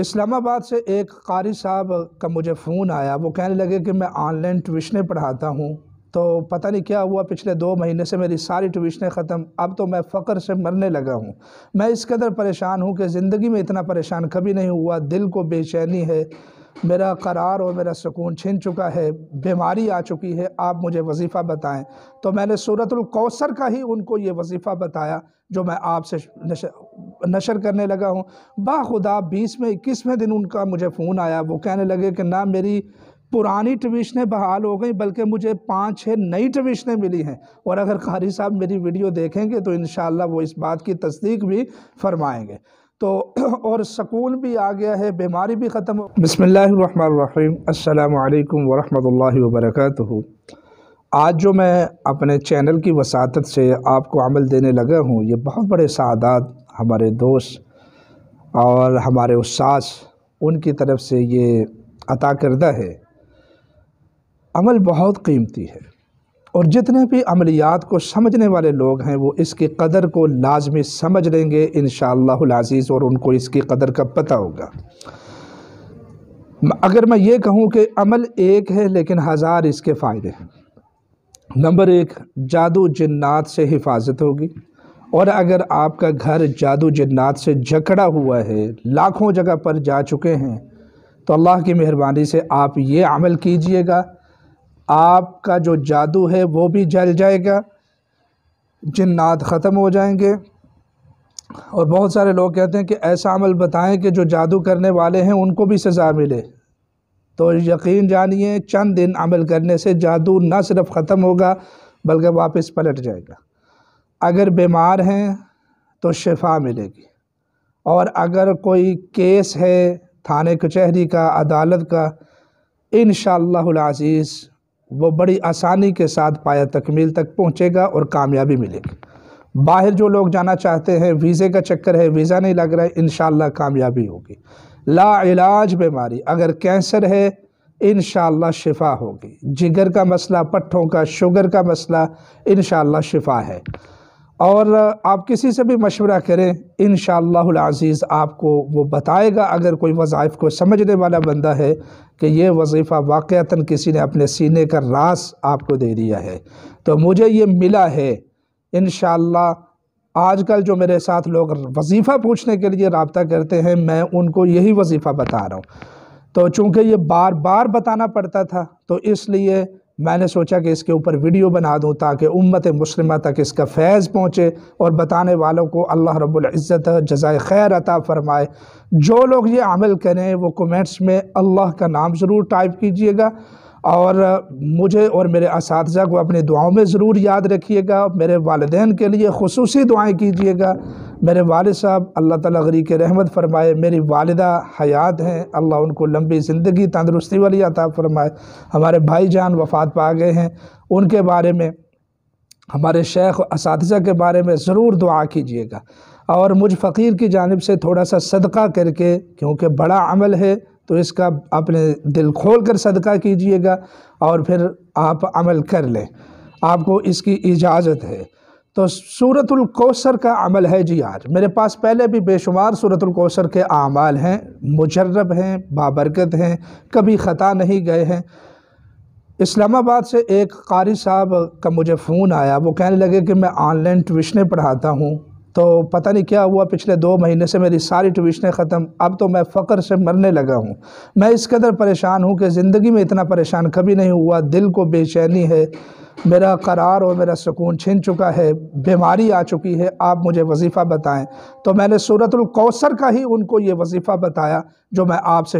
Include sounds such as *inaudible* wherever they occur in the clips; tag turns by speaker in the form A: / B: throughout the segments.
A: इस्लामाबाद से एक कारी साहब का मुझे फ़ोन आया वो कहने लगे कि मैं ऑनलाइन ट्यूशनें पढ़ाता हूँ तो पता नहीं क्या हुआ पिछले दो महीने से मेरी सारी ट्यूशनें ख़त्म अब तो मैं फ़क्र से मरने लगा हूँ मैं इस कदर परेशान हूँ कि ज़िंदगी में इतना परेशान कभी नहीं हुआ दिल को बेचैनी है मेरा करार और मेरा सुकून छिन चुका है बीमारी आ चुकी है आप मुझे वजीफ़ा बताएं तो मैंने सूरतुल कौसर का ही उनको ये वजीफ़ा बताया जो मैं आपसे नशर करने लगा हूँ बाखुदा बीसवें इक्कीसवें दिन उनका मुझे फ़ोन आया वो कहने लगे कि ना मेरी पुरानी ट्विशनें बहाल हो गई बल्कि मुझे पाँच छः नई ट्विशनें मिली हैं और अगर खारी साहब मेरी वीडियो देखेंगे तो इन वो इस बात की तस्दीक भी फरमाएँगे तो *clears throat* और सकून भी आ गया है बीमारी भी ख़त्म हो बसमीम अल्लाम वरहमल वर्क आज जो मैं अपने चैनल की वसात से आपको अमल देने लगा हूँ ये बहुत बड़े सादात हमारे दोस्त और हमारे उसास उनकी तरफ से ये अता करदा है अमल बहुत कीमती है और जितने भी अमलियात को समझने वाले लोग हैं वो इसकी कदर को लाजमी समझ लेंगे इन शज़ीज़ और उनको इसकी कदर का पता होगा अगर मैं ये कहूँ कि अमल एक है लेकिन हज़ार इसके फ़ायदे हैं नंबर एक जादू जन्नात से हिफाजत होगी और अगर आपका घर जादू जन्नात से जकड़ा हुआ है लाखों जगह पर जा चुके हैं तो अल्लाह की मेहरबानी से आप ये अमल कीजिएगा आपका जो जादू है वो भी जल जाएगा जिन्नात ख़त्म हो जाएंगे और बहुत सारे लोग कहते हैं कि ऐसा अमल बताएं कि जो जादू करने वाले हैं उनको भी सज़ा मिले तो यकीन जानिए चंद दिन अमल करने से जादू न सिर्फ ख़त्म होगा बल्कि वापस पलट जाएगा अगर बीमार हैं तो शिफा मिलेगी और अगर कोई केस है थाने कचहरी का अदालत का इन अज़ीज़ वो बड़ी आसानी के साथ पाया तकमील तक पहुँचेगा और कामयाबी मिलेगी बाहर जो लोग जाना चाहते हैं वीज़े का चक्कर है वीज़ा नहीं लग रहा है इन कामयाबी होगी ला इलाज बीमारी अगर कैंसर है इन शिफा होगी जिगर का मसला पट्ठों का शुगर का मसला इन शिफा है और आप किसी से भी मशवरा करें इन शजीज़ आपको वो बताएगा अगर कोई वज़ाइफ को समझने वाला बंदा है कि ये वजीफ़ा वाक़ता किसी ने अपने सीने का रास आपको दे दिया है तो मुझे ये मिला है इन आजकल जो मेरे साथ लोग वजीफ़ा पूछने के लिए रबता करते हैं मैं उनको यही वजीफ़ा बता रहा हूँ तो चूँकि ये बार बार बताना पड़ता था तो इसलिए मैंने सोचा कि इसके ऊपर वीडियो बना दूँ ताकि उम्मत मुस्लिम तक इसका फैज़ पहुँचे और बताने वालों को अल्लाह रब्ज़त जजाय खैर अता फ़रमाए जो लोग ये अमल करें वो कमेंट्स में अल्लाह का नाम ज़रूर टाइप कीजिएगा और मुझे और मेरे इस को अपनी दुआओं में ज़रूर याद रखिएगा मेरे वालदेन के लिए खसूस दुआएँ कीजिएगा मेरे वाल साहब अल्लाह ताला गरी के रहमत फ़रमाए मेरी वालदा हयात हैं अल्लाह उनको लंबी ज़िंदगी तंदरुस्ती वाली अता फ़रमाए हमारे भाई जान वफ़ात पा गए हैं उनके बारे में हमारे शेख इस के बारे में ज़रूर दुआ कीजिएगा और मुझ फ़कीर की जानब से थोड़ा सा सदका करके क्योंकि बड़ा अमल है तो इसका अपने दिल खोल कर सदका कीजिएगा और फिर आप अमल कर लें आपको इसकी इजाज़त है तो सूरतुल कोसर का अमल है जी आज मेरे पास पहले भी बेशुमार सूरतुल कोसर के आमाल हैं मुजरब हैं बाबरकत हैं कभी ख़ता नहीं गए हैं इस्लामाबाद से एक कारी साहब का मुझे फ़ोन आया वो कहने लगे कि मैं ऑनलाइन ट्यूशनें पढ़ाता हूँ तो पता नहीं क्या हुआ पिछले दो महीने से मेरी सारी ट्यूशनें ख़त्म अब तो मैं फ़क्र से मरने लगा हूँ मैं इस कदर परेशान हूँ कि ज़िंदगी में इतना परेशान कभी नहीं हुआ दिल को बेचैनी है मेरा करार और मेरा सुकून छिन चुका है बीमारी आ चुकी है आप मुझे वजीफ़ा बताएं तो मैंने सूरतुल कौसर का ही उनको ये वजीफ़ा बताया जो मैं आपसे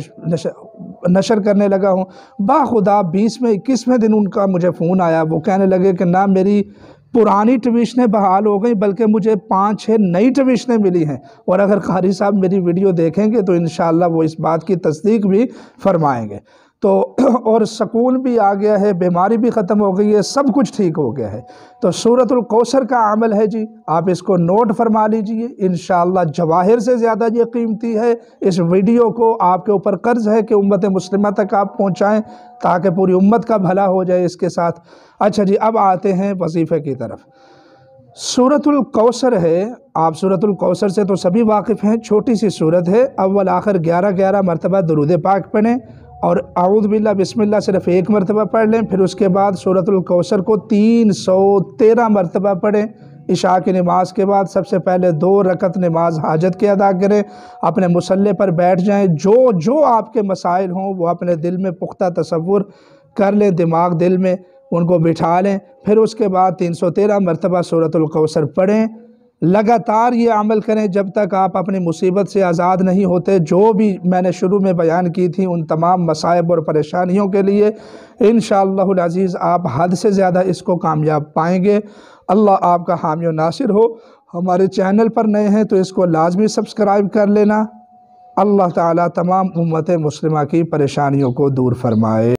A: नशर करने लगा हूँ बाखुदा बीसवें इक्कीसवें दिन उनका मुझे फ़ोन आया वो कहने लगे कि ना मेरी पुरानी ट्विशनें बहाल हो गई बल्कि मुझे पाँच छः नई ट्विशनें मिली हैं और अगर खारी साहब मेरी वीडियो देखेंगे तो इन वो इस बात की तस्दीक भी फरमाएँगे तो *clears throat* और सकून भी आ गया है बीमारी भी ख़त्म हो गई है सब कुछ ठीक हो गया है तो सूरतुल कौसर का अमल है जी आप इसको नोट फरमा लीजिए इन जवाहिर से ज़्यादा ये कीमती है इस वीडियो को आपके ऊपर कर्ज़ है कि उम्मत मुस्लिम तक आप पहुँचाएँ ताकि पूरी उम्मत का भला हो जाए इसके साथ अच्छा जी अब आते हैं वजीफ़े की तरफ सूरतुल कौसर है आप सूरतुल कौसर से तो सभी वाकिफ़ हैं छोटी सी सूरत है अव्वल आखिर ग्यारह ग्यारह मरतबा दरूद पाक पढ़ें और बिल्ला बिस्मिल्ला सिर्फ एक मरतबा पढ़ लें फिर उसके बाद सूरतलकौसर को तीन सौ तेरह मरतबा पढ़ें इशा की नमाज के बाद सबसे पहले दो रकत नमाज हाजत के अदा करें अपने मसल्ले पर बैठ जाएं जो जो आपके मसाइल हों वो अपने दिल में पुख्ता तस्वुर कर लें दिमाग दिल में उनको बिठा लें फिर उसके बाद तीन सौ तेरह मरतबा सूरतलकौसर पढ़ें लगातार ये अमल करें जब तक आप अपनी मुसीबत से आज़ाद नहीं होते जो भी मैंने शुरू में बयान की थी उन तमाम मसायब और परेशानियों के लिए इन शज़ीज़ आप हद से ज़्यादा इसको कामयाब पाएंगे अल्लाह आपका हामी नासिर हो हमारे चैनल पर नए हैं तो इसको लाजमी सब्सक्राइब कर लेना अल्लाह ताला तमाम उम्मत मुस्लिमा की परेशानियों को दूर फरमाए